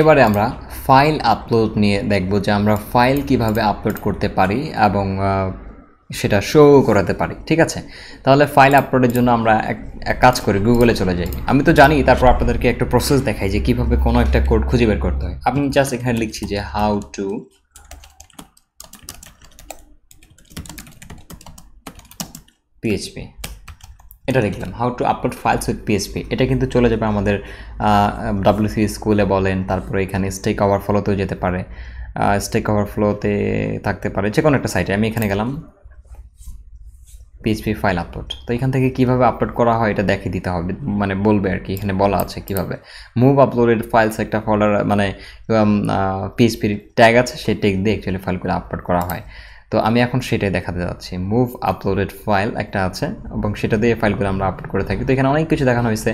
এবারে আমরা file upload নিয়ে দেখব যে আমরা ফাইল কিভাবে আপলোড করতে পারি এবং সেটা শো করাতে পারি ঠিক আছে তাহলে ফাইল আপলোডের জন্য আমরা এক কাজ করি গুগলে চলে যাই আমি তো জানি তারপর আপনাদেরকে একটা প্রসেস দেখাই যে কীভাবে কোনো একটা কোড খুঁজে বের করতে হয় আপনি জাস্ট এখানে লিখছি যে হাউ টু পিএইচপি এটা দেখলাম how to upload files with PSP এটা কিন্তু চলে যাবে আমাদের ডাব্লিউসি স্কুলে বলেন তারপরে এখানে স্টেক ফ্লোতেও যেতে পারে স্টেক ফ্লোতে থাকতে পারে যে কোনো একটা সাইটে আমি এখানে গেলাম পিএইচপি ফাইল আপলোড তো এখান থেকে কিভাবে আপলোড করা হয় এটা দেখিয়ে দিতে হবে মানে বলবে আর কি এখানে বলা আছে কিভাবে মুভ আপলোডেড ফাইলস একটা ফোল্ডার মানে পিএইচপির ট্যাগ আছে সেই ট্যাগ দিয়ে অ্যাকচুয়ালি ফাইলগুলো আপলোড করা হয় তো আমি এখন সেটাই দেখাতে যাচ্ছি মুভ আপলোডেড ফাইল একটা আছে এবং সেটা দিয়ে ফাইলগুলো আমরা আপলোড করে থাকি তো এখানে অনেক কিছু দেখানো হয়েছে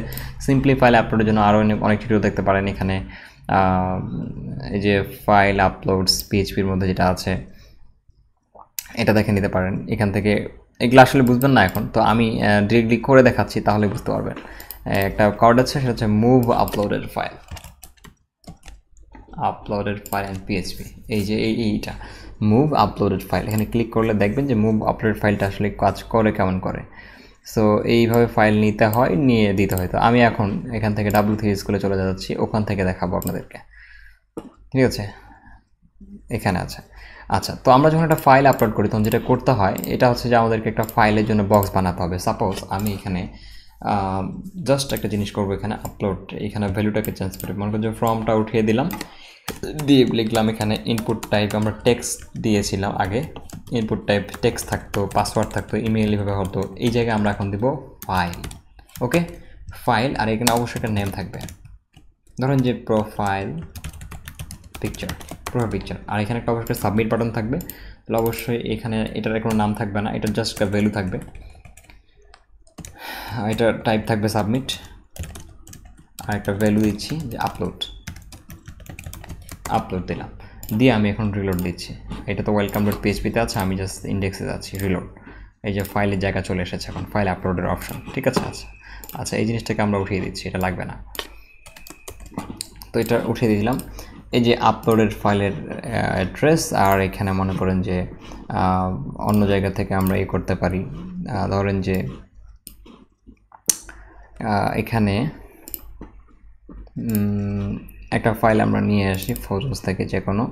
সিম্পলি ফাইল আপলোডের জন্য আরও অনেক ভিডিও দেখতে পারেন এখানে এই যে ফাইল আপলোড পিএইচপির মধ্যে যেটা আছে এটা দেখে নিতে পারেন এখান থেকে এগুলো আসলে বুঝবেন না এখন তো আমি ডিরেক্টলি করে দেখাচ্ছি তাহলে বুঝতে পারবেন একটা কার্ড আছে সেটা হচ্ছে মুভ আপলোডের ফাইল আপলোডের ফাইল পিএইচপি এই যে এইটা মুভ আপলোডেড ফাইল এখানে ক্লিক করলে দেখবেন যে মুভ আপলোডেড ফাইলটা আসলে কাজ করে কেমন করে সো এইভাবে ফাইল নিতে হয় নিয়ে দিতে হয় তো আমি এখন এখান থেকে ডাব্লু থ্রি স্কুলে চলে যাচ্ছি ওখান থেকে দেখাবো আপনাদেরকে ঠিক আছে এখানে আছে আচ্ছা তো আমরা যখন একটা ফাইল আপলোড করি তখন যেটা করতে হয় এটা হচ্ছে যে আমাদেরকে একটা ফাইলের জন্য বক্স বানাতে হবে সাপোজ আমি এখানে জাস্ট একটা জিনিস করবো এখানে আপলোড এখানে ভ্যালুটাকে চেঞ্জ করে মনে করি যে ফর্মটা উঠিয়ে দিলাম দিয়ে লিখলাম এখানে ইনপুট টাইপ আমরা টেক্সট দিয়েছিলাম আগে ইনপুট টাইপ টেক্সট থাকতো পাসওয়ার্ড থাকতো ইমেল ব্যবহার হতো এই জায়গায় আমরা এখন দিব ফাইল ওকে ফাইল আর এখানে অবশ্যই একটা নেম থাকবে ধরেন যে প্রোফাইল পিকচার প্রোফাইল পিকচার আর এখানে একটা অবশ্যই সাবমিট বাটন থাকবে তাহলে অবশ্যই এখানে এটার কোনো নাম থাকবে না এটার জাস্ট একটা ভ্যালু থাকবে এটা টাইপ থাকবে সাবমিট আর একটা ভ্যালু দিচ্ছি যে আপলোড আপলোড দিলাম দিয়ে আমি এখন রিলোড দিচ্ছি এটা তো ওয়েলকাম ডট পিএইচপিতে আছে আমি জাস্ট ইন্ডেক্সে যাচ্ছি রিলোড এই যে ফাইলের জায়গা চলে এসেছে এখন ফাইল আপলোডের অপশন ঠিক আছে আচ্ছা আচ্ছা এই জিনিসটাকে আমরা উঠিয়ে দিচ্ছি এটা লাগবে না তো এটা উঠিয়ে দিয়েছিলাম এই যে আপলোডের ফাইলের অ্যাড্রেস আর এখানে মনে করেন যে অন্য জায়গা থেকে আমরা এ করতে পারি ধরেন যে এখানে একটা ফাইল আমরা নিয়ে আসি ফোরস থেকে যে কোনো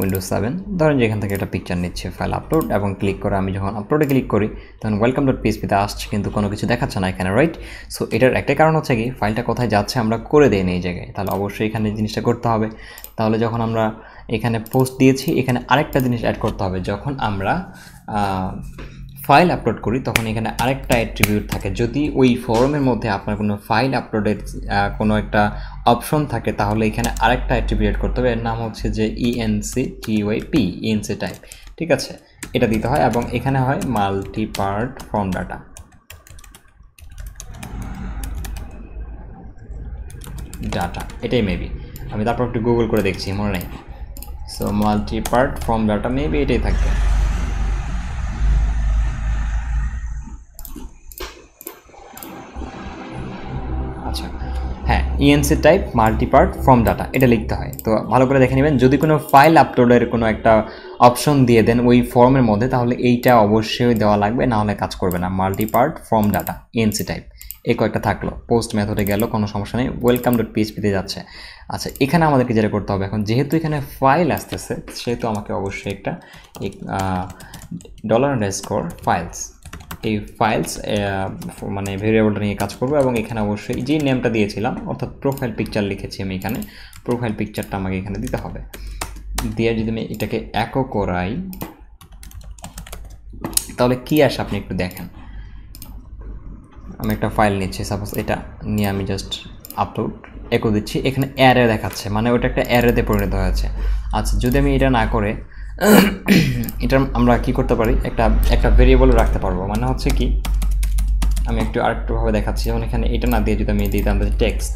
উইন্ডোজ সেভেন ধরেন যেখান থেকে একটা পিকচার নিচ্ছে ফাইল আপলোড এবং ক্লিক করে আমি যখন আপলোডে ক্লিক করি তখন ওয়েলকাম ডট পিএসপিতে আসছে কিন্তু কোনো কিছু দেখাচ্ছে না এখানে রাইট সো এটার একটা কারণ হচ্ছে কি ফাইলটা কোথায় যাচ্ছে আমরা করে দিই এই জায়গায় তাহলে অবশ্যই এখানে জিনিসটা করতে হবে তাহলে যখন আমরা এখানে পোস্ট দিয়েছি এখানে আরেকটা জিনিস অ্যাড করতে হবে যখন আমরা ফাইল আপলোড করি তখন এখানে আরেকটা অ্যাট্রিবিউট থাকে যদি ওই ফরমের মধ্যে আপনার কোনো ফাইল আপলোডের কোনো একটা অপশন থাকে তাহলে এখানে আরেকটা অ্যাট্রিবিউট করতে হবে এর নাম হচ্ছে যে ইএনসি পি ইএনসি টাইপ ঠিক আছে এটা দিতে হয় এবং এখানে হয় multi part form data data এটাই মেবি আমি তারপর একটু গুগল করে দেখছি মনে নেই so multi part form data maybe এটাই থাকবে ENC type multipart form data এটা লিখতে হয় তো ভালো করে দেখে নেবেন যদি কোনো ফাইল আপলোডের কোনো একটা অপশন দিয়ে দেন ওই ফর্মের মধ্যে তাহলে এইটা অবশ্যই দেওয়া লাগবে না হলে কাজ করবে না multipart form data ENC type এই কয়েকটা থাকলো পোস্ট মেথডে গেল কোনো সমস্যা নেই ওয়েলকাম ডট পিএসপিতে যাচ্ছে আচ্ছা এখানে আমাদেরকে যেটা করতে হবে এখন যেহেতু এখানে ফাইল আসতেছে সেহেতু আমাকে অবশ্যই একটা ডলার স্কোর ফাইলস এই ফাইলস মানে ভেরিয়েবলটা নিয়ে কাজ করব এবং এখানে অবশ্যই যে নেমটা দিয়েছিলাম অর্থাৎ প্রোফাইল পিকচার লিখেছি আমি এখানে প্রোফাইল পিকচারটা আমাকে এখানে দিতে হবে দিয়ে যদি আমি এটাকে একও করাই তাহলে কি আসে আপনি একটু দেখেন আমি একটা ফাইল নিচ্ছি সাপোজ এটা নিয়ে আমি জাস্ট আপলোড একো দিচ্ছি এখানে অ্যারে দেখাচ্ছে মানে ওটা একটা অ্যারেতে পরিণত হয়েছে আচ্ছা যদি আমি এটা না করে এটা আমরা কি করতে পারি একটা একটা ভেরিয়েবল রাখতে পারবো মানে হচ্ছে কি আমি একটু আরেকটুভাবে দেখাচ্ছি যেমন এখানে এটা না দিয়ে যদি আমি দিতাম টেক্সট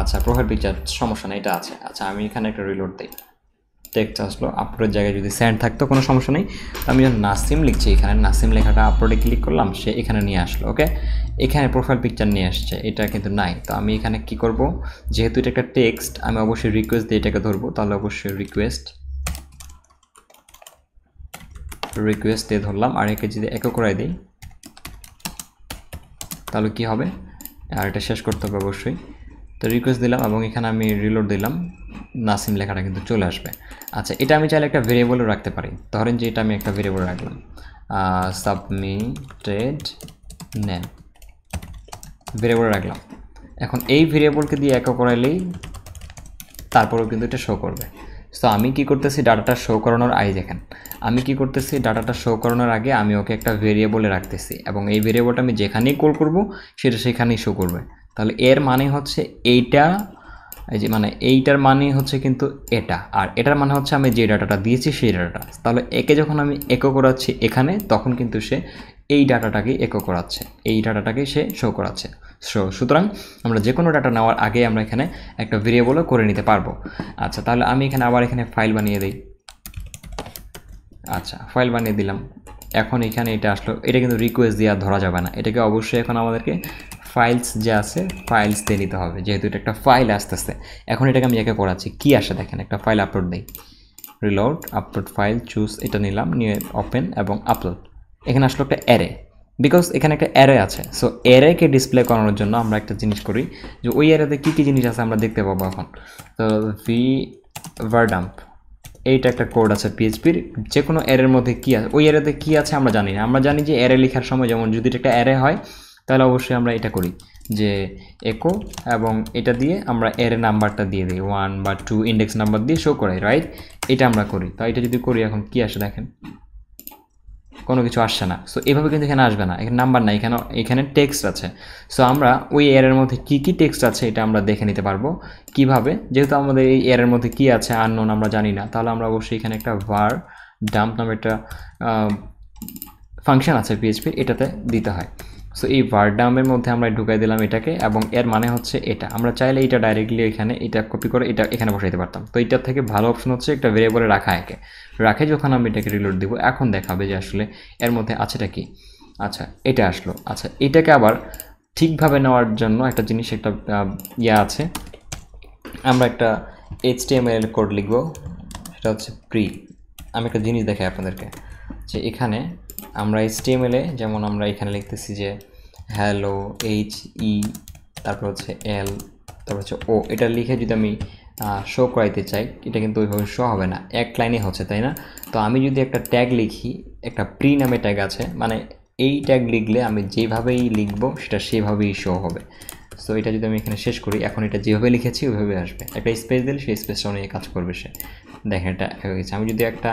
আচ্ছা প্রোফাইল পিকচার সমস্যা নেই এটা আছে আচ্ছা আমি এখানে একটা রিলোড দিই টেক্সট আসলো আপলোডের জায়গায় যদি স্যান্ড থাকতো কোনো সমস্যা নেই আমি যখন নাসিম লিখছি এখানে নাসিম লেখাটা আপলোডে ক্লিক করলাম সে এখানে নিয়ে আসলো ওকে এখানে প্রোফাইল পিকচার নিয়ে আসছে এটা কিন্তু নাই তো আমি এখানে কি করব যেহেতু এটা একটা টেক্সট আমি অবশ্যই রিকোয়েস্ট দিয়ে এটাকে ধরবো তাহলে অবশ্যই রিকোয়েস্ট রিকোয়েস্ট দিয়ে ধরলাম আর একে যদি একে করাই দিই তাহলে কি হবে আর এটা শেষ করতে হবে অবশ্যই তো রিকোয়েস্ট দিলাম এবং এখানে আমি রিলোড দিলাম নাসিম লেখাটা কিন্তু চলে আসবে আচ্ছা এটা আমি চাইলে একটা ভেরিয়েবলও রাখতে পারি ধরেন যে এটা আমি একটা ভেরিয়েবল রাখলাম সাবমিটেড নেন ভেরিয়েবল রাখলাম এখন এই ভেরিয়েবলকে দিয়ে একে করাইলেই তারপরেও কিন্তু এটা শো করবে সো আমি কি করতেছি ডাটাটা শো করানোর আগে দেখেন আমি কি করতেছি ডাটাটা শো করানোর আগে আমি ওকে একটা ভেরিয়েবলে রাখতেছি এবং এই ভেরিয়েবলটা আমি যেখানেই কল করব সেটা সেখানেই শো করবে তাহলে এর মানে হচ্ছে এইটা এই যে মানে এইটার মানে হচ্ছে কিন্তু এটা আর এটার মানে হচ্ছে আমি যে ডাটাটা দিয়েছি সেই ডাটাটা তাহলে একে যখন আমি একো করাচ্ছি এখানে তখন কিন্তু সে এই ডাটাটাকে একো করাচ্ছে এই ডাটাটাকে সে শো করাচ্ছে সো সুতরাং আমরা যে কোনো ডাটা নেওয়ার আগে আমরা এখানে একটা ভেরিয়েবলও করে নিতে পারবো আচ্ছা তাহলে আমি এখানে আবার এখানে ফাইল বানিয়ে দিই আচ্ছা ফাইল বানিয়ে দিলাম এখন এখানে এটা আসলো এটা কিন্তু রিকোয়েস্ট দিয়ে ধরা যাবে না এটাকে অবশ্যই এখন আমাদেরকে ফাইলস যে আছে ফাইলস দিয়ে নিতে হবে যেহেতু এটা একটা ফাইল আস্তে এখন এটাকে আমি একে করাচ্ছি কী আসে দেখেন একটা ফাইল আপলোড দিই রিলোড আপলোড ফাইল চুজ এটা নিলাম নিয়ে ওপেন এবং আপলোড এখানে আসলো একটা অ্যারে বিকজ এখানে একটা অ্যারে আছে সো অ্যারেকে ডিসপ্লে করানোর জন্য আমরা একটা জিনিস করি যে ওই অ্যারেতে কী কী জিনিস আছে আমরা দেখতে পাবো এখন তো ভি ভার্ডাম্প এইটা একটা কোড আছে পিএইচপির যে কোনো অ্যারের মধ্যে কী আছে ওই অ্যারেতে কী আছে আমরা জানি না আমরা জানি যে অ্যারে লেখার সময় যেমন যদি এটা একটা অ্যারে হয় তাহলে অবশ্যই আমরা এটা করি যে একো এবং এটা দিয়ে আমরা এর নাম্বারটা দিয়ে দিই ওয়ান বা টু ইন্ডেক্স নাম্বার দিয়ে শো করাই রাইট এটা আমরা করি তো এটা যদি করি এখন কি আসে দেখেন কোনো কিছু আসছে না সো এভাবে কিন্তু এখানে আসবে না এখানে নাম্বার নাই এখানে এখানে টেক্সট আছে সো আমরা ওই এয়ারের মধ্যে কি কি টেক্সট আছে এটা আমরা দেখে নিতে পারবো কিভাবে যেহেতু আমাদের এই এয়ারের মধ্যে কি আছে আননোন আমরা জানি না তাহলে আমরা অবশ্যই এখানে একটা ভার ডাম্প নামে একটা ফাংশন আছে পিএইচপির এটাতে দিতে হয় সো এই ভার্ডামের মধ্যে আমরা ঢুকাই দিলাম এটাকে এবং এর মানে হচ্ছে এটা আমরা চাইলে এটা ডাইরেক্টলি এখানে এটা কপি করে এটা এখানে বসাইতে পারতাম তো এটার থেকে ভালো অপশন হচ্ছে একটা ভেরিয়েবলে রাখা একে রাখে যখন আমি এটাকে রিলোড দিব এখন দেখাবে যে আসলে এর মধ্যে আছেটা কি আচ্ছা এটা আসলো আচ্ছা এটাকে আবার ঠিকভাবে নেওয়ার জন্য একটা জিনিস একটা ইয়ে আছে আমরা একটা এইচটিএমএল কোড লিখব সেটা হচ্ছে প্রি আমি একটা জিনিস দেখাই আপনাদেরকে যে এখানে আমরা এইচটিএমএলে যেমন আমরা এখানে লিখতেছি যে হ্যালো এইচ ই তারপর হচ্ছে এল তারপর হচ্ছে ও এটা লিখে যদি আমি শো করাইতে চাই এটা কিন্তু ওইভাবে শো হবে না এক লাইনে হচ্ছে তাই না তো আমি যদি একটা ট্যাগ লিখি একটা প্রি নামে ট্যাগ আছে মানে এই ট্যাগ লিখলে আমি যেভাবেই লিখবো সেটা সেভাবেই শো হবে সো এটা যদি আমি এখানে শেষ করি এখন এটা যেভাবে লিখেছি ওইভাবে আসবে একটা স্পেস দিলে সেই স্পেসটা নিয়ে কাজ করবে সে দেখেন এটা হয়ে গেছে আমি যদি একটা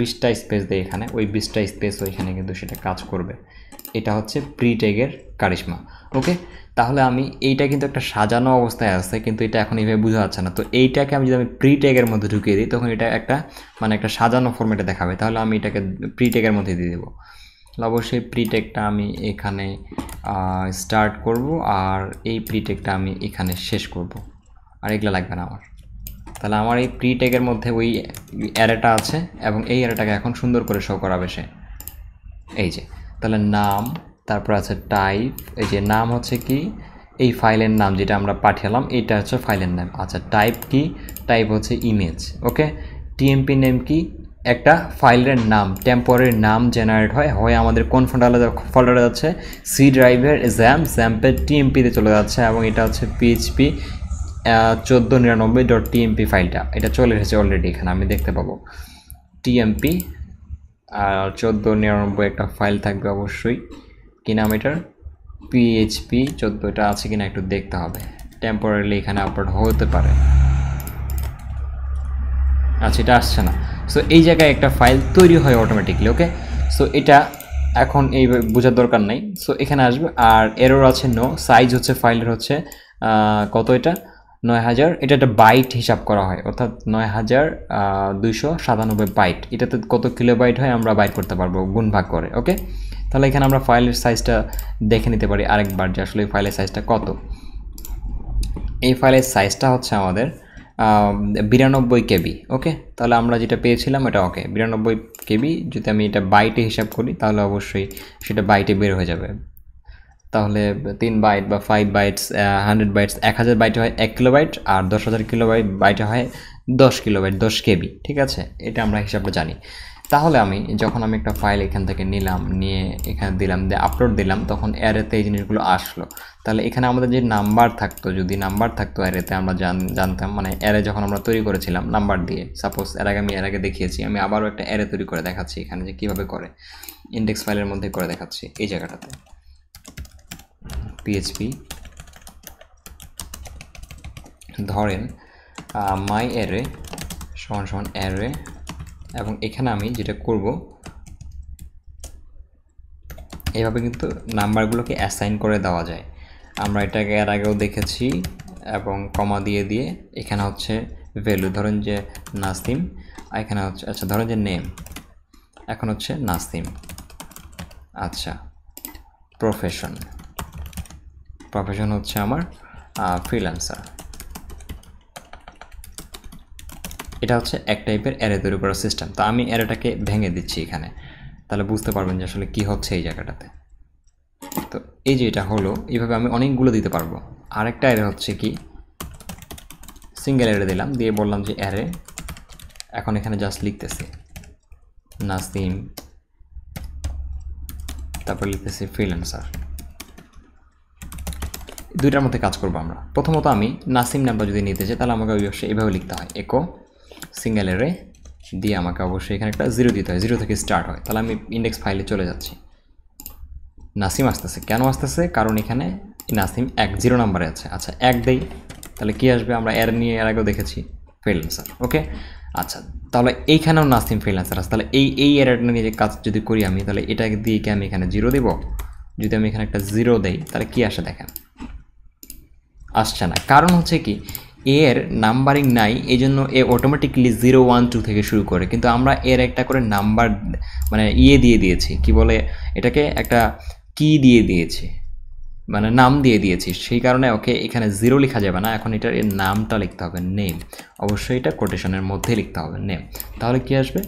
বিশটা স্পেস দিই এখানে ওই বিশটা স্পেস ওইখানে কিন্তু সেটা কাজ করবে এটা হচ্ছে প্রি টেগের কারিশমা ওকে তাহলে আমি এইটা কিন্তু একটা সাজানো অবস্থায় আছে কিন্তু এটা এখন এইভাবে বোঝা যাচ্ছে না তো এইটাকে আমি যদি আমি প্রি টেগের মধ্যে ঢুকিয়ে দিই তখন এটা একটা মানে একটা সাজানো ফর্মেটে দেখাবে তাহলে আমি এটাকে প্রি টেগের মধ্যে দিয়ে দেবো অবশ্যই প্রিটেকটা আমি এখানে স্টার্ট করব আর এই প্রিটেকটা আমি এখানে শেষ করব আর এগুলো লাগবে না আমার তাহলে আমার এই প্রিটেকের মধ্যে ওই অ্যারেটা আছে এবং এই অ্যারেটাকে এখন সুন্দর করে শো করাবে সে এই যে তাহলে নাম তারপর আছে টাইপ এই যে নাম হচ্ছে কি এই ফাইলের নাম যেটা আমরা পাঠালাম এটা হচ্ছে ফাইলের নাম আচ্ছা টাইপ কি টাইপ হচ্ছে ইমেজ ওকে টিএমপি নেম কি একটা ফাইলের নাম টেম্পোরারি নাম জেনারেট হয় হয়ে আমাদের কোন ফোল্ডারে ফোল্ডারে যাচ্ছে সি ড্রাইভের জ্যাম জ্যাম্পের টিএমপিতে চলে যাচ্ছে এবং এটা হচ্ছে পিএইচপি চোদ্দো নিরানব্বই ডট টিএমপি ফাইলটা এটা চলে এসেছে অলরেডি এখানে আমি দেখতে পাবো টিএমপি আর চোদ্দো নিরানব্বই একটা ফাইল থাকবে অবশ্যই কি নাম এটার পিএইচপি চোদ্দোটা আছে কিনা একটু দেখতে হবে টেম্পোরারিলি এখানে আপলোড হতে পারে আচ্ছা এটা আসছে না সো এই জায়গায় একটা ফাইল তৈরি হয় অটোমেটিকলি ওকে সো এটা এখন এই বোঝার দরকার নাই সো এখানে আসবে আর এরর আছে নো সাইজ হচ্ছে ফাইলের হচ্ছে কত এটা নয় হাজার এটা একটা বাইট হিসাব করা হয় অর্থাৎ নয় হাজার দুইশো সাতানব্বই বাইট এটাতে কত কিলো বাইট হয় আমরা বাইট করতে পারবো গুণ ভাগ করে ওকে তাহলে এখানে আমরা ফাইলের সাইজটা দেখে নিতে পারি আরেকবার যে আসলে ফাইলের সাইজটা কত এই ফাইলের সাইজটা হচ্ছে আমাদের বিরানব্বই কেবি ওকে তাহলে আমরা যেটা পেয়েছিলাম এটা ওকে বিরানব্বই কেবি যদি আমি এটা বাইটে হিসাব করি তাহলে অবশ্যই সেটা বাইটে বের হয়ে যাবে তাহলে তিন বাইট বা ফাইভ বাইটস হান্ড্রেড বাইটস এক হাজার বাইটে হয় এক কিলো বাইট আর দশ হাজার কিলো বাইট বাইটে হয় দশ কিলো বাইট দশ কেবি ঠিক আছে এটা আমরা হিসাবটা জানি তাহলে আমি যখন আমি একটা ফাইল এখান থেকে নিলাম নিয়ে এখানে দিলাম দিয়ে আপলোড দিলাম তখন অ্যারেতে এই জিনিসগুলো আসলো তাহলে এখানে আমাদের যে নাম্বার থাকতো যদি নাম্বার থাকতো অ্যারেতে আমরা জানতাম মানে অ্যারে যখন আমরা তৈরি করেছিলাম নাম্বার দিয়ে সাপোজ এর আগে আমি এর আগে দেখিয়েছি আমি আবারও একটা অ্যারে তৈরি করে দেখাচ্ছি এখানে যে কীভাবে করে ইন্ডেক্স ফাইলের মধ্যে করে দেখাচ্ছি এই জায়গাটাতে পিএইচপি ধরেন মাই অ্যারে সমান সমান অ্যারে এবং এখানে আমি যেটা করব এভাবে কিন্তু নাম্বারগুলোকে অ্যাসাইন করে দেওয়া যায় আমরা এটাকে এর আগেও দেখেছি এবং কমা দিয়ে দিয়ে এখানে হচ্ছে ভ্যালু ধরেন যে নাসিম এখানে হচ্ছে আচ্ছা ধরেন যে নেম এখন হচ্ছে নাসিম আচ্ছা প্রফেশন প্রফেশন হচ্ছে আমার ফ্রিল্যান্সার এটা হচ্ছে এক টাইপের অ্যারে তৈরি করার সিস্টেম তো আমি অ্যারেটাকে ভেঙে দিচ্ছি এখানে তাহলে বুঝতে পারবেন যে আসলে কি হচ্ছে এই জায়গাটাতে তো এই যে এটা হলো এইভাবে আমি অনেকগুলো দিতে পারবো আরেকটা অ্যারে হচ্ছে কি সিঙ্গেল অ্যারে দিলাম দিয়ে বললাম যে অ্যারে এখন এখানে জাস্ট লিখতেছি নাসিম তারপর লিখতেছি ফ্রিল্যান্সার দুইটার মধ্যে কাজ করবো আমরা প্রথমত আমি নাসিম নামটা যদি নিতে চাই তাহলে আমাকে অবশ্যই এভাবে লিখতে হয় একো সিঙ্গেল এরে দিয়ে আমাকে অবশ্যই এখানে একটা জিরো দিতে হয় জিরো থেকে স্টার্ট হয় তাহলে আমি ইন্ডেক্স ফাইলে চলে যাচ্ছি নাসিম আসতেছে কেন আসতেছে কারণ এখানে নাসিম এক জিরো নাম্বারে আছে আচ্ছা এক দেই তাহলে কি আসবে আমরা এর নিয়ে এর আগেও দেখেছি ফেল ওকে আচ্ছা তাহলে এইখানেও নাসিম ফেল আছে তাহলে এই এই এরাটা নিয়ে যে কাজ যদি করি আমি তাহলে এটাকে দিয়ে কি আমি এখানে জিরো দেব যদি আমি এখানে একটা জিরো দেই তাহলে কি আসে দেখেন আসছে না কারণ হচ্ছে কি এর নাম্বারিং নাই এই জন্য এ অটোমেটিকলি জিরো ওয়ান টু থেকে শুরু করে কিন্তু আমরা এর একটা করে নাম্বার মানে ইয়ে দিয়ে দিয়েছি কি বলে এটাকে একটা কি দিয়ে দিয়েছি মানে নাম দিয়ে দিয়েছি সেই কারণে ওকে এখানে জিরো লেখা যাবে না এখন এটার এর নামটা লিখতে হবে নেম অবশ্যই এটা কোটেশনের মধ্যে লিখতে হবে নেম তাহলে কি আসবে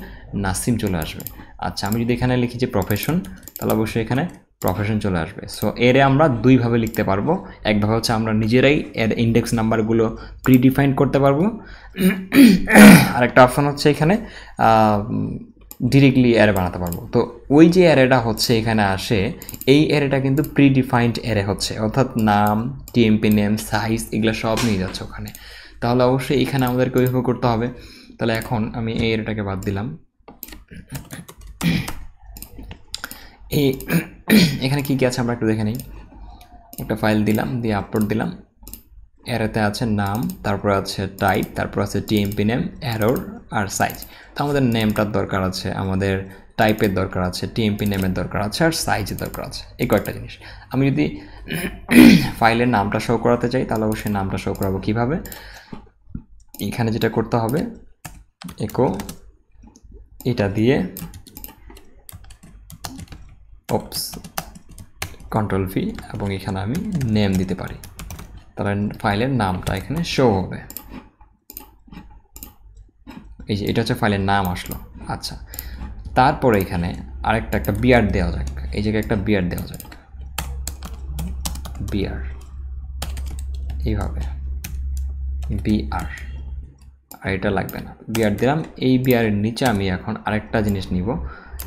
নাসিম চলে আসবে আচ্ছা আমি যদি এখানে লিখি যে প্রফেশন তাহলে অবশ্যই এখানে প্রফেশন চলে আসবে সো এরে আমরা দুইভাবে লিখতে পারবো একভাবে হচ্ছে আমরা নিজেরাই এর ইন্ডেক্স নাম্বারগুলো প্রিডিফাইন করতে পারবো আরেকটা অপশন হচ্ছে এখানে ডিরেক্টলি অ্যারে বানাতে পারবো তো ওই যে অ্যারেটা হচ্ছে এখানে আসে এই অ্যারেটা কিন্তু প্রিডিফাইন্ড অ্যারে হচ্ছে অর্থাৎ নাম টিএমপি নেম সাইজ এগুলো সব নিয়ে যাচ্ছে ওখানে তাহলে অবশ্যই এখানে আমাদেরকে ওইভাবে করতে হবে তাহলে এখন আমি এই অ্যারেটাকে বাদ দিলাম এই এখানে কী কী আছে আমরা একটু দেখে নিই একটা ফাইল দিলাম দিয়ে আপলোড দিলাম অ্যারেতে আছে নাম তারপর আছে টাইপ তারপর আছে টিএমপি নেম অ্যারোর আর সাইজ তো আমাদের নেমটার দরকার আছে আমাদের টাইপের দরকার আছে টিএমপি নেমের দরকার আছে আর সাইজের দরকার আছে এই কয়েকটা জিনিস আমি যদি ফাইলের নামটা শো করাতে চাই তাহলে অবশ্যই নামটা শো করাবো কীভাবে এখানে যেটা করতে হবে একো এটা দিয়ে অপস কন্ট্রোল ভি এবং এখানে আমি নেম দিতে পারি তাহলে ফাইলের নামটা এখানে শো হবে এই যে এটা হচ্ছে ফাইলের নাম আসলো আচ্ছা তারপরে এখানে আরেকটা একটা বিয়ার দেওয়া যাক এই জায়গায় একটা বিয়ার দেওয়া যাক বিয়ার এইভাবে বিআর আর এটা লাগবে না বিয়ার দিলাম এই বিয়ারের নিচে আমি এখন আরেকটা জিনিস নিব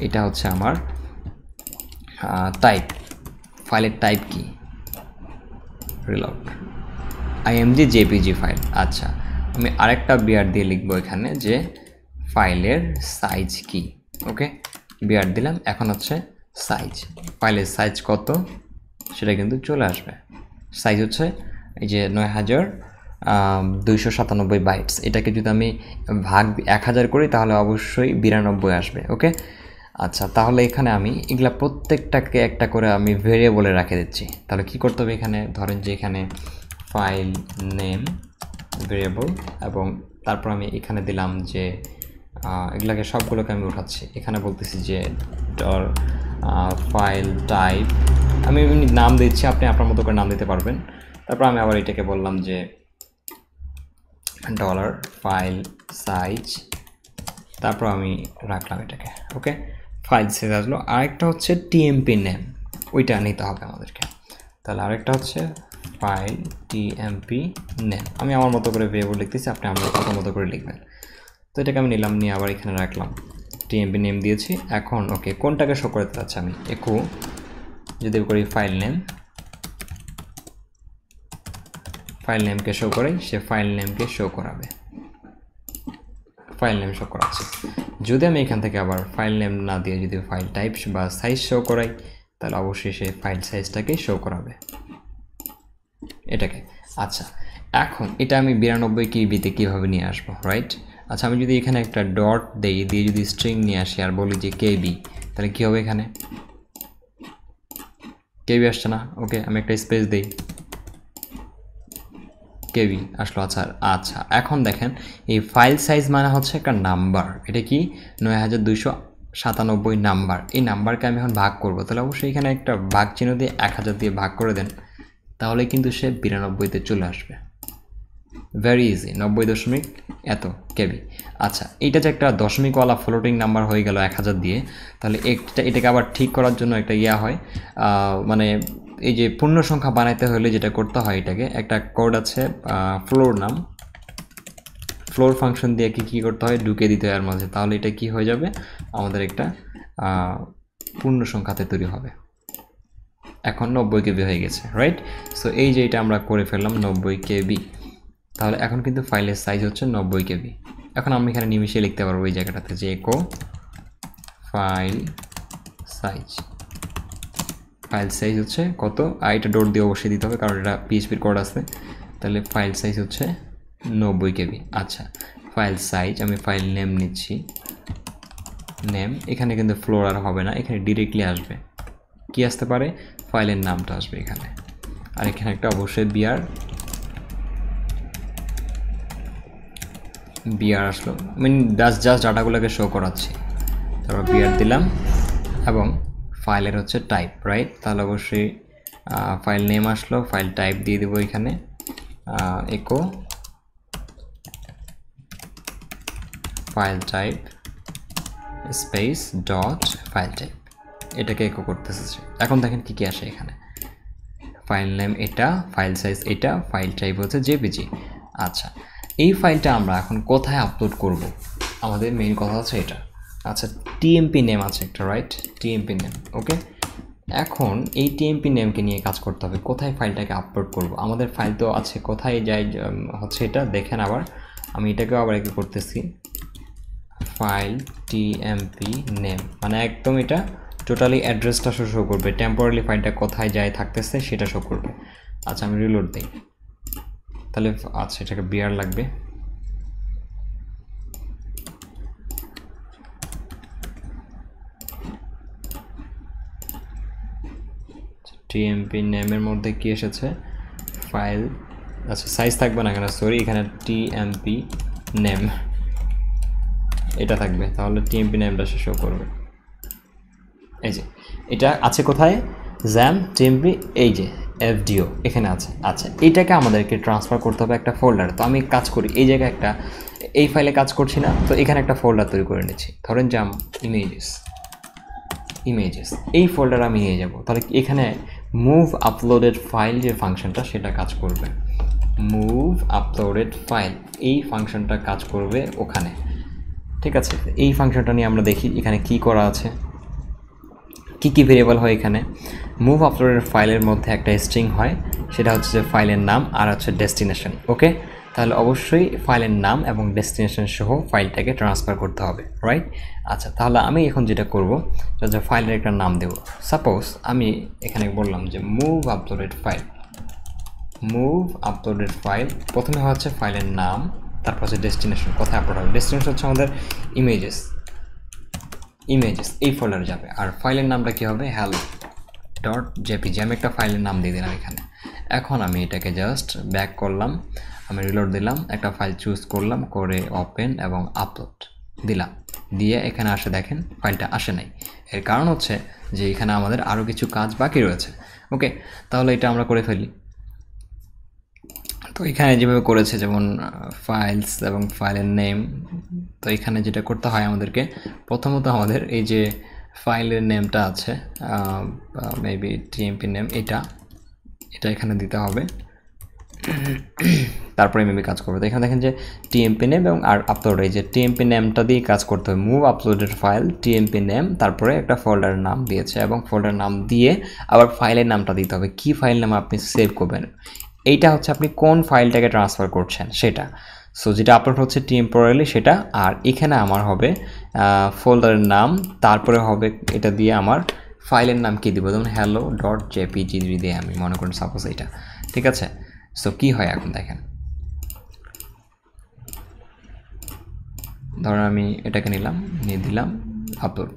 এটা হচ্ছে আমার টাইপ ফাইলের টাইপ কি রিলোড আইএমজি জি ফাইল আচ্ছা আমি আরেকটা বিয়ার দিয়ে লিখবো এখানে যে ফাইলের সাইজ কি ওকে বিয়ার দিলাম এখন হচ্ছে সাইজ ফাইলের সাইজ কত সেটা কিন্তু চলে আসবে সাইজ হচ্ছে এই যে নয় হাজার দুইশো সাতানব্বই বাইটস এটাকে যদি আমি ভাগ এক হাজার করি তাহলে অবশ্যই বিরানব্বই আসবে ওকে আচ্ছা তাহলে এখানে আমি এগুলা প্রত্যেকটাকে একটা করে আমি ভেরিয়েবলে রেখে দিচ্ছি তাহলে কি করতে হবে এখানে ধরেন যে এখানে ফাইল নেম ভেরিয়েবল এবং তারপর আমি এখানে দিলাম যে এগুলাকে সবগুলোকে আমি উঠাচ্ছি এখানে বলতেছি যে ডর ফাইল টাইপ আমি এমনি নাম দিচ্ছি আপনি আপনার মতো করে নাম দিতে পারবেন তারপর আমি আবার এটাকে বললাম যে ডলার ফাইল সাইজ তারপর আমি রাখলাম এটাকে ওকে ফাইল সেভ আসলো আরেকটা হচ্ছে টিএমপি নেম ওইটা নিতে হবে আমাদেরকে তাহলে আরেকটা হচ্ছে ফাইল টিএমপি নেম আমি আমার মতো করে ভেবল লিখতেছি আপনি আমার আপনার মতো করে লিখবেন তো এটাকে আমি নিলাম নিয়ে আবার এখানে রাখলাম টিএমপি নেম দিয়েছি এখন ওকে কোনটাকে শো করে দিতে আমি একু যদি করি ফাইল নেম ফাইল নেমকে শো করে সে ফাইল নেমকে শো করাবে ফাইল নেম শো করাচ্ছে যদি আমি এখান থেকে আবার ফাইল নেম না দিয়ে যদি ফাইল টাইপস বা সাইজ শো করাই তাহলে অবশ্যই সেই ফাইল সাইজটাকে শো করাবে এটাকে আচ্ছা এখন এটা আমি বিরানব্বই কিবিতে কীভাবে নিয়ে আসবো রাইট আচ্ছা আমি যদি এখানে একটা ডট দেই দিয়ে যদি স্ট্রিং নিয়ে আসি আর বলি যে বি তাহলে কী হবে এখানে কেবি আসছে না ওকে আমি একটা স্পেস দিই কেবি আসলো আচ্ছা আচ্ছা এখন দেখেন এই ফাইল সাইজ মানে হচ্ছে একটা নাম্বার এটা কি নয় হাজার দুইশো সাতানব্বই নাম্বার এই নাম্বারকে আমি এখন ভাগ করব তাহলে অবশ্যই এখানে একটা ভাগ চিহ্ন দিয়ে এক হাজার দিয়ে ভাগ করে দেন তাহলে কিন্তু সে বিরানব্বইতে চলে আসবে ভেরি ইজি নব্বই দশমিক এত কেবি আচ্ছা এটা যে একটা দশমিকওয়ালা ফ্লোটিং নাম্বার হয়ে গেল এক হাজার দিয়ে তাহলে একটা এটাকে আবার ঠিক করার জন্য একটা ইয়া হয় মানে এই যে পূর্ণ সংখ্যা বানাইতে হলে যেটা করতে হয় এটাকে একটা কোড আছে ফ্লোর নাম ফ্লোর ফাংশন দিয়ে কি কী করতে হয় ঢুকে দিতে হয় আর মাঝে তাহলে এটা কি হয়ে যাবে আমাদের একটা পূর্ণ সংখ্যাতে তৈরি হবে এখন নব্বই কেবি হয়ে গেছে রাইট সো এই যে এটা আমরা করে ফেললাম নব্বই কেবি তাহলে এখন কিন্তু ফাইলের সাইজ হচ্ছে নব্বই কেবি এখন আমি এখানে নিমিশে লিখতে পারবো এই জায়গাটাতে যে কো ফাইল সাইজ ফাইল সাইজ হচ্ছে কত আইটা ডোর দিয়ে অবশ্যই দিতে হবে কারণ এটা পিএসপির কোড আছে তাহলে ফাইল সাইজ হচ্ছে নব্বই কেবি আচ্ছা ফাইল সাইজ আমি ফাইল নেম নিচ্ছি নেম এখানে কিন্তু ফ্লোর আর হবে না এখানে ডিরেক্টলি আসবে কি আসতে পারে ফাইলের নামটা আসবে এখানে আর এখানে একটা অবশ্যই বিয়ার বিয়ার আসলো মিন জাস্ট জাস্ট ডাটাগুলোকে শো করাচ্ছি তারপর বিয়ার দিলাম এবং ফাইলের হচ্ছে টাইপ রাইট তাহলে অবশ্যই ফাইল নেম আসলো ফাইল টাইপ দিয়ে দেবো এখানে echo file type space dot file type এটাকে একো করতেছে এখন দেখেন কি কি আসে এখানে ফাইল নেম এটা ফাইল সাইজ এটা ফাইল টাইপ হচ্ছে জেপিজি আচ্ছা এই ফাইলটা আমরা এখন কোথায় আপলোড করব আমাদের মেইন কথা হচ্ছে এটা আচ্ছা টিএমপি নেম আছে একটা রাইট টিএমপি নেম ওকে এখন এই টিএমপি নেমকে নিয়ে কাজ করতে হবে কোথায় ফাইলটাকে আপলোড করব আমাদের ফাইল তো আছে কোথায় যাই হচ্ছে এটা দেখেন আবার আমি এটাকেও আবার একে করতেছি ফাইল টিএমপি নেম মানে একদম এটা টোটালি অ্যাড্রেসটা শো শো করবে টেম্পোরারি ফাইলটা কোথায় যায় থাকতেছে সেটা শো করবে আচ্ছা আমি রিলোড দিই তাহলে আচ্ছা এটাকে বিয়ার লাগবে টিএমপি নেমের মধ্যে কি এসেছে ফাইল আচ্ছা সাইজ থাকবে না এখানে সরি এখানে টিএমপি নেম এটা থাকবে তাহলে টিএমপি নেমটা সে শো করবে এই যে এটা আছে কোথায় জ্যাম টিএমপি এই যে এফডিও এখানে আছে আচ্ছা এটাকে আমাদেরকে ট্রান্সফার করতে হবে একটা ফোল্ডার তো আমি কাজ করি এই জায়গায় একটা এই ফাইলে কাজ করছি না তো এখানে একটা ফোল্ডার তৈরি করে নিচ্ছি ধরেন জাম ইমেজেস ইমেজেস এই ফোল্ডার আমি নিয়ে যাব তাহলে এখানে মুভ আপলোডেড ফাইল যে ফাংশনটা সেটা কাজ করবে মুভ আপলোডেড ফাইল এই ফাংশনটা কাজ করবে ওখানে ঠিক আছে এই ফাংশনটা নিয়ে আমরা দেখি এখানে কি করা আছে কি কি ভেরিয়েবল হয় এখানে মুভ আপলোডেড ফাইলের মধ্যে একটা স্ট্রিং হয় সেটা হচ্ছে যে ফাইলের নাম আর হচ্ছে ডেস্টিনেশন ওকে তাহলে অবশ্যই ফাইলের নাম এবং ডেস্টিনেশন সহ ফাইলটাকে ট্রান্সফার করতে হবে রাইট আচ্ছা তাহলে আমি এখন যেটা করব যে ফাইলের একটা নাম দেব সাপোজ আমি এখানে বললাম যে move uploaded file move uploaded file প্রথমে হচ্ছে ফাইলের নাম তারপর হচ্ছে ডেস্টিনেশন কোথায় আপলোড হবে ডেস্টিনেশন হচ্ছে আমাদের ইমেজেস ইমেজেস এই ফোল্ডারে যাবে আর ফাইলের নামটা কী হবে হ্যালো ডট জেপিজি আমি একটা ফাইলের নাম দিয়ে দিলাম এখানে এখন আমি এটাকে জাস্ট ব্যাক করলাম আমি রিলোড দিলাম একটা ফাইল চুজ করলাম করে ওপেন এবং আপলোড দিলাম দিয়ে এখানে আসে দেখেন ফাইলটা আসে নাই এর কারণ হচ্ছে যে এখানে আমাদের আরও কিছু কাজ বাকি রয়েছে ওকে তাহলে এটা আমরা করে ফেলি তো এখানে যেভাবে করেছে যেমন ফাইলস এবং ফাইলের নেম তো এখানে যেটা করতে হয় আমাদেরকে প্রথমত আমাদের এই যে ফাইলের নেমটা আছে মেবি টিএমপি নেম এটা এটা এখানে দিতে হবে তারপরে এমএমএ কাজ করবে তো এখানে দেখেন যে টিএমপি নেম এবং আর আপলোড এই যে টিএমপি নেমটা দিয়ে কাজ করতে হবে move uploaded file TMP name তারপরে একটা ফোল্ডারের নাম দিয়েছে এবং ফোল্ডারের নাম দিয়ে আবার ফাইলের নামটা দিতে হবে কী ফাইল নাম আপনি সেভ করবেন এইটা হচ্ছে আপনি কোন ফাইলটাকে ট্রান্সফার করছেন সেটা সো যেটা আপলোড হচ্ছে টেম্পোরারি সেটা আর এখানে আমার হবে ফোল্ডারের নাম তারপরে হবে এটা দিয়ে আমার ফাইলের নাম কী দিব যেমন হ্যালো ডট জেপিজি দিয়ে আমি মনে করেন সাপোজ এটা ঠিক আছে সো কি হয় এখন দেখেন ধরো আমি এটাকে নিলাম নিয়ে দিলাম আপলোড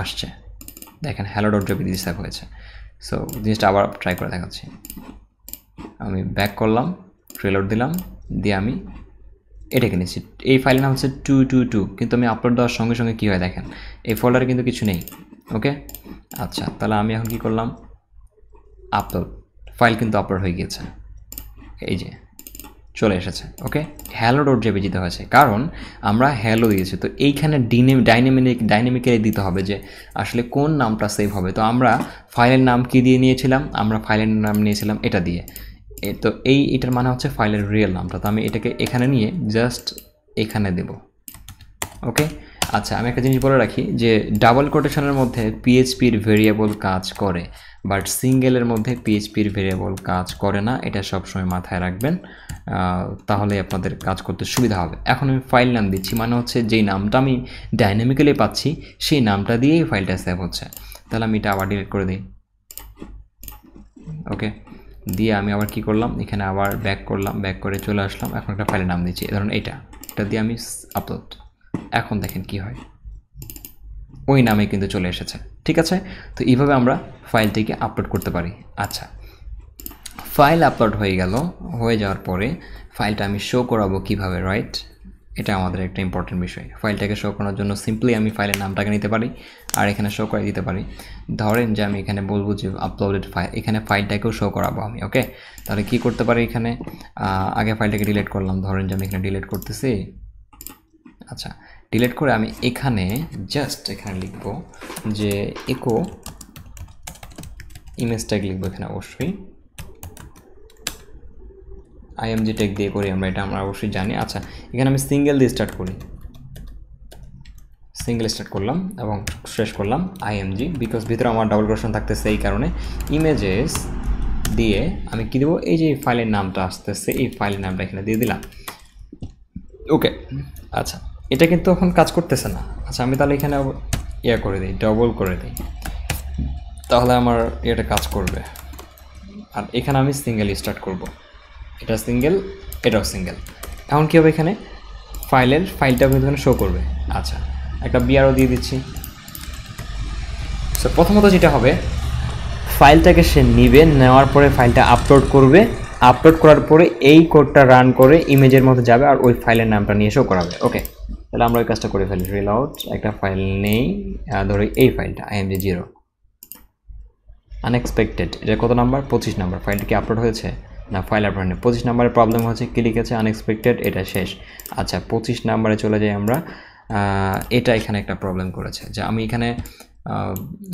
আসছে দেখেন হ্যালো ডট জবি রিজিস্টার হয়েছে সো জিনিসটা আবার ট্রাই করে দেখাচ্ছি আমি ব্যাক করলাম ট্রেলর দিলাম দিয়ে আমি এটাকে নিচ্ছি এই ফাইলের নাম হচ্ছে টু টু টু কিন্তু আমি আপলোড দেওয়ার সঙ্গে সঙ্গে কী হয় দেখেন এই ফোল্ডারে কিন্তু কিছু নেই ওকে আচ্ছা তাহলে আমি এখন কি করলাম আপলোড ফাইল কিন্তু আপলোড হয়ে গিয়েছে এই যে চলে এসেছে ওকে হ্যালো ডট জেপি দিতে হয়েছে কারণ আমরা হ্যালো দিয়েছি তো এইখানে ডিনে ডাইনামিক ডাইনামিক্যালি দিতে হবে যে আসলে কোন নামটা সেভ হবে তো আমরা ফাইলের নাম কি দিয়ে নিয়েছিলাম আমরা ফাইলের নাম নিয়েছিলাম এটা দিয়ে তো এই এটার মানে হচ্ছে ফাইলের রিয়েল নামটা তো আমি এটাকে এখানে নিয়ে জাস্ট এখানে দেব ওকে আচ্ছা আমি একটা জিনিস বলে রাখি যে ডাবল কোটেশনের মধ্যে পিএইচপির ভেরিয়েবল কাজ করে বাট সিঙ্গেলের মধ্যে পিএইচপির ভেরিয়েবল কাজ করে না এটা সবসময় মাথায় রাখবেন তাহলে আপনাদের কাজ করতে সুবিধা হবে এখন আমি ফাইল নাম দিচ্ছি মানে হচ্ছে যেই নামটা আমি ডাইনামিক্যালি পাচ্ছি সেই নামটা দিয়েই ফাইলটা সেভ হচ্ছে তাহলে আমি এটা আবার ডিলিট করে দিই ওকে দিয়ে আমি আবার কি করলাম এখানে আবার ব্যাক করলাম ব্যাক করে চলে আসলাম এখন একটা ফাইলের নাম দিচ্ছি ধরুন এটা এটা দিয়ে আমি আপলোড এখন দেখেন কি হয় ওই নামে কিন্তু চলে এসেছে ঠিক আছে তো এইভাবে আমরা ফাইলটিকে আপলোড করতে পারি আচ্ছা ফাইল আপলোড হয়ে গেল হয়ে যাওয়ার পরে ফাইলটা আমি শো করাবো কিভাবে রাইট এটা আমাদের একটা ইম্পর্টেন্ট বিষয় ফাইলটাকে শো করার জন্য সিম্পলি আমি ফাইলের নামটাকে নিতে পারি আর এখানে শো করে দিতে পারি ধরেন যে আমি এখানে বলবো যে আপলোডেড ফাইল এখানে ফাইলটাকেও শো করাবো আমি ওকে তাহলে কি করতে পারি এখানে আগে ফাইলটাকে ডিলিট করলাম ধরেন যে আমি এখানে ডিলিট করতেছি আচ্ছা ডিলেট করে আমি এখানে জাস্ট এখানে লিখব যে একো ইমেজ ট্যাগ লিখবো এখানে অবশ্যই আইএমজি ট্যাগ দিয়ে করি আমরা এটা আমরা অবশ্যই জানি আচ্ছা এখানে আমি সিঙ্গেল দিয়ে স্টার্ট করি সিঙ্গেল স্টার্ট করলাম এবং শেষ করলাম আইএমজি বিকজ ভিতরে আমার ডাবল কোয়েশন থাকতেছে এই কারণে ইমেজেস দিয়ে আমি কি দেবো এই যে ফাইলের নামটা আসতেছে এই ফাইলের নামটা এখানে দিয়ে দিলাম ওকে আচ্ছা এটা কিন্তু এখন কাজ করতেছে না আচ্ছা আমি তাহলে এখানে ইয়া করে দিই ডবল করে দিই তাহলে আমার এটা কাজ করবে আর এখানে আমি সিঙ্গেল স্টার্ট করব। এটা সিঙ্গেল এটাও সিঙ্গেল এখন কী হবে এখানে ফাইলের ফাইলটা কিন্তু এখানে শো করবে আচ্ছা একটা বিয়ারও দিয়ে দিচ্ছি সো প্রথমত যেটা হবে ফাইলটাকে সে নিবে নেওয়ার পরে ফাইলটা আপলোড করবে আপলোড করার পরে এই কোডটা রান করে ইমেজের মতো যাবে আর ওই ফাইলের নামটা নিয়ে শো করাবে ওকে তাহলে আমরা ওই কাজটা করে ফেলি আউট একটা ফাইল নেই ধরো এই ফাইলটা আইএমজি জিরো আনএক্সপেক্টেড এটা কত নাম্বার পঁচিশ নাম্বার ফাইলটা কি আপলোড হয়েছে না ফাইল আপলোড নেই পঁচিশ নাম্বারের প্রবলেম হচ্ছে ক্লিক আছে আনএক্সপেক্টেড এটা শেষ আচ্ছা পঁচিশ নাম্বারে চলে যাই আমরা এটা এখানে একটা প্রবলেম করেছে যে আমি এখানে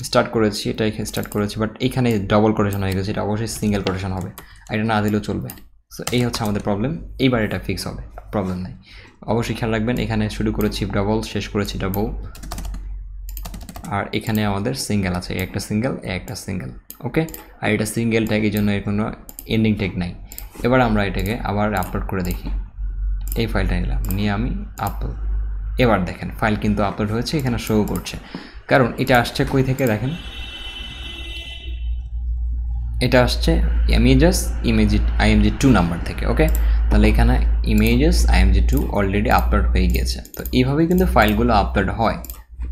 স্টার্ট করেছি এটা এখানে স্টার্ট করেছি বাট এখানে ডবল কোটেশন হয়ে গেছে এটা অবশ্যই সিঙ্গেল কোটেশন হবে এটা না দিলেও চলবে সো এই হচ্ছে আমাদের প্রবলেম এইবার এটা ফিক্স হবে প্রবলেম নাই অবশ্যই খেয়াল রাখবেন এখানে শুরু করেছি ডাবল শেষ করেছি ডাবল আর এখানে আমাদের সিঙ্গেল আছে একটা সিঙ্গেল একটা সিঙ্গেল ওকে আর এটা সিঙ্গেল ট্যাগ এই জন্য এর কোনো এন্ডিং ট্যাগ নাই এবার আমরা এটাকে আবার আপলোড করে দেখি এই ফাইলটা নিলাম নিয়ে আমি আপল এবার দেখেন ফাইল কিন্তু আপলোড হয়েছে এখানে শো করছে কারণ এটা আসছে কই থেকে দেখেন এটা আসছে ইমেজেস ইমেজি আইএমজি টু নাম্বার থেকে ওকে তাহলে এখানে images IMG two already upload হয়ে গিয়েছে তো এইভাবেই কিন্তু ফাইলগুলো আপলোড হয়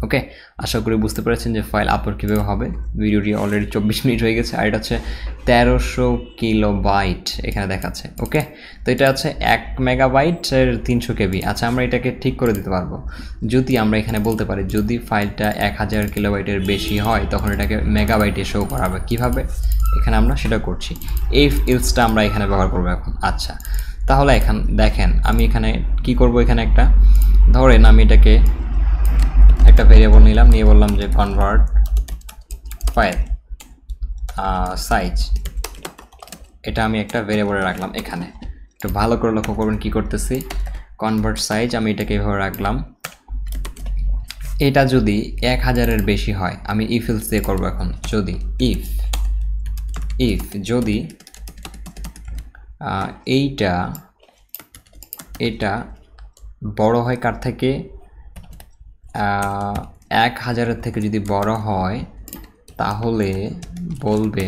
ওকে আশা করি বুঝতে পেরেছেন যে ফাইল আপলোড কীভাবে হবে ভিডিওটি অলরেডি চব্বিশ মিনিট হয়ে গেছে আর এটা হচ্ছে তেরোশো কিলো বাইট এখানে দেখাচ্ছে ওকে তো এটা আছে এক মেগা মেগাবাইটের তিনশো কেবি আচ্ছা আমরা এটাকে ঠিক করে দিতে পারবো যদি আমরা এখানে বলতে পারি যদি ফাইলটা এক হাজার কিলো বাইটের বেশি হয় তখন এটাকে মেগা মেগাবাইটে শো করাবে কিভাবে এখানে আমরা সেটা করছি এই ইলসটা আমরা এখানে ব্যবহার করবো এখন আচ্ছা তাহলে এখান দেখেন আমি এখানে কি করব এখানে একটা ধরেন আমি এটাকে একটা ভেরিয়েবল নিলাম নিয়ে বললাম যে কনভার্ট ফাইল সাইজ এটা আমি একটা ভেরিয়েবলে রাখলাম এখানে একটু ভালো করে লক্ষ্য করবেন কি করতেছি কনভার্ট সাইজ আমি এটাকে এভাবে রাখলাম এটা যদি এক হাজারের বেশি হয় আমি ইফিলস দিয়ে করবো এখন যদি ইফ ইফ যদি এইটা এটা বড় হয় কার থেকে এক হাজারের থেকে যদি বড় হয় তাহলে বলবে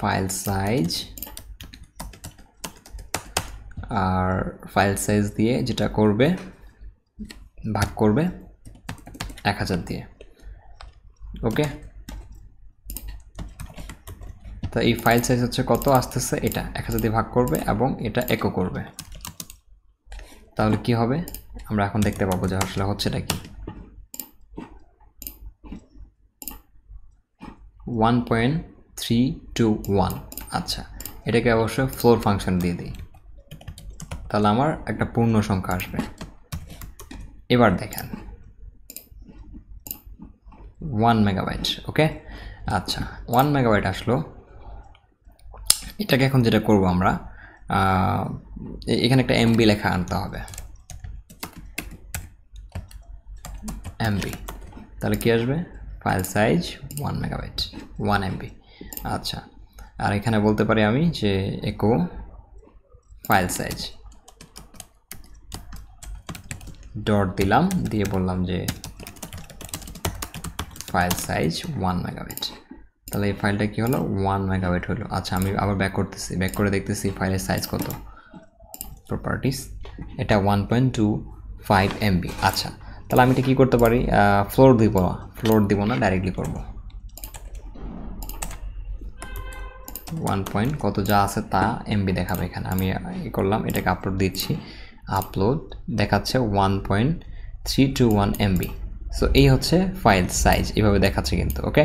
ফাইল সাইজ আর ফাইল সাইজ দিয়ে যেটা করবে ভাগ করবে এক হাজার দিয়ে ওকে তো এই ফাইল সাইজ হচ্ছে কত আসতেছে এটা এক হাজার দিয়ে ভাগ করবে এবং এটা একো করবে তাহলে কি হবে আমরা এখন দেখতে পাবো যে আসলে হচ্ছেটা কি one point three two one আচ্ছা এটাকে অবশ্য ফ্লোর ফাংশন দিয়ে দিই তাহলে আমার একটা পূর্ণ সংখ্যা আসবে এবার দেখেন ওয়ান মেগাবাইট ওকে আচ্ছা ওয়ান মেগাবাইট আসলো এটাকে এখন যেটা করব আমরা এখানে একটা এমবি লেখা আনতে হবে এমবি তাহলে কি আসবে file size one megabyte one MB আচ্ছা আর এখানে বলতে পারি আমি যে একো ফাইল সাইজ ডট দিলাম দিয়ে বললাম যে ফাইল সাইজ ওয়ান মেগাবাইট তাহলে এই ফাইলটা কি হলো ওয়ান মেগাবাইট হলো আচ্ছা আমি আবার ব্যাক করতেছি ব্যাক করে দেখতেছি ফাইলের সাইজ কত প্রপার্টিস এটা one point two five MB আচ্ছা তাহলে আমি এটা কী করতে পারি ফ্লোর দিব না ফ্লোর দিব না ডাইরেক্টলি করব ওয়ান পয়েন্ট কত যা আছে তা এমবি দেখাবে এখানে আমি করলাম এটাকে আপলোড দিচ্ছি আপলোড দেখাচ্ছে one point three two one MB so এই হচ্ছে ফাইল সাইজ এইভাবে দেখাচ্ছে কিন্তু ওকে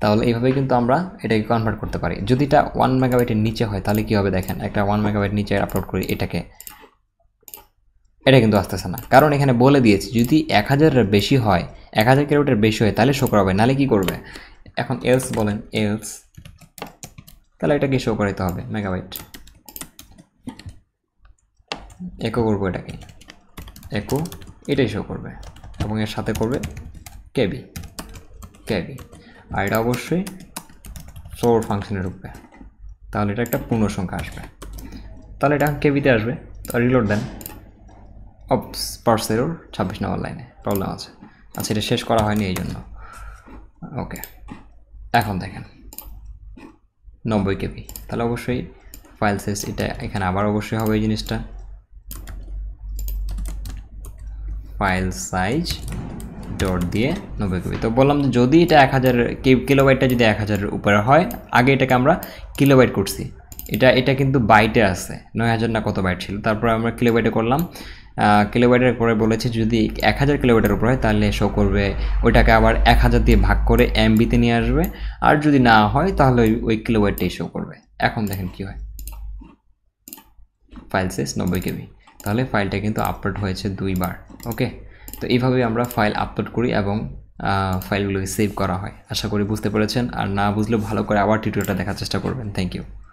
তাহলে এইভাবে কিন্তু আমরা এটাকে কনভার্ট করতে পারি যদি এটা ওয়ান মেগাবাইটের নিচে হয় তাহলে কীভাবে দেখেন একটা ওয়ান মেগাবাইট নিচে আপলোড করি এটাকে এটা কিন্তু আসতেছে না কারণ এখানে বলে দিয়েছি যদি এক হাজারের বেশি হয় এক হাজার কিলোমিটার বেশি হয় তাহলে শো করাবে নাহলে কী করবে এখন এলস বলেন এলস তাহলে এটাকে শো করাইতে হবে মেগাবাইট একো করবো এটাকে একো এটাই শো করবে এবং এর সাথে করবে কেবি কেবি আর এটা অবশ্যই ফ্লোর ফাংশনে ঢুকবে তাহলে এটা একটা পূর্ণ সংখ্যা আসবে তাহলে এটা কেবিতে আসবে রিলোড দেন অপস পার্সেরও ছাব্বিশ নম্বর লাইনে প্রবলেম আছে আচ্ছা এটা শেষ করা হয়নি এই জন্য ওকে এখন দেখেন নব্বই কেপি তাহলে অবশ্যই ফাইল সাইজ এটা এখানে আবার অবশ্যই হবে এই জিনিসটা ফাইল সাইজ ডট দিয়ে নব্বই কেপি তো বললাম যে যদি এটা এক হাজার কিলোবাইটটা যদি এক হাজারের উপরে হয় আগে এটাকে আমরা কিলোবাইট করছি এটা এটা কিন্তু বাইটে আছে নয় হাজার না কত বাইট ছিল তারপর আমরা কিলোবাইটে করলাম কিলোমিটার করে বলেছে যদি এক হাজার কিলোমিটার উপরে হয় তাহলে শো করবে ওইটাকে আবার এক হাজার দিয়ে ভাগ করে এমবিতে নিয়ে আসবে আর যদি না হয় তাহলে ওই ওই কিলোমিটারটাই শো করবে এখন দেখেন কি হয় ফাইল শেষ নব্বই কেবি তাহলে ফাইলটা কিন্তু আপলোড হয়েছে দুইবার ওকে তো এইভাবে আমরা ফাইল আপলোড করি এবং ফাইলগুলোকে সেভ করা হয় আশা করি বুঝতে পেরেছেন আর না বুঝলে ভালো করে আবার টিউটোরিয়ালটা দেখার চেষ্টা করবেন থ্যাংক ইউ